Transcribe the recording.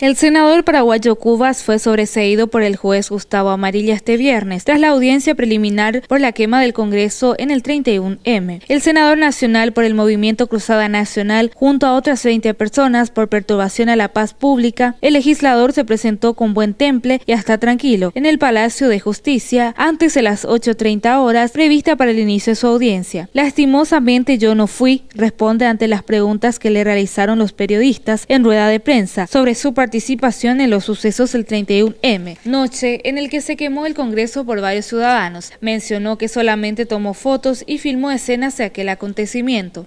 El senador paraguayo Cubas fue sobreseído por el juez Gustavo Amarilla este viernes, tras la audiencia preliminar por la quema del Congreso en el 31M. El senador nacional por el Movimiento Cruzada Nacional, junto a otras 20 personas por perturbación a la paz pública, el legislador se presentó con buen temple y hasta tranquilo en el Palacio de Justicia antes de las 8.30 horas prevista para el inicio de su audiencia. Lastimosamente yo no fui, responde ante las preguntas que le realizaron los periodistas en rueda de prensa sobre su participación en los sucesos del 31M, noche en el que se quemó el Congreso por varios ciudadanos. Mencionó que solamente tomó fotos y filmó escenas de aquel acontecimiento.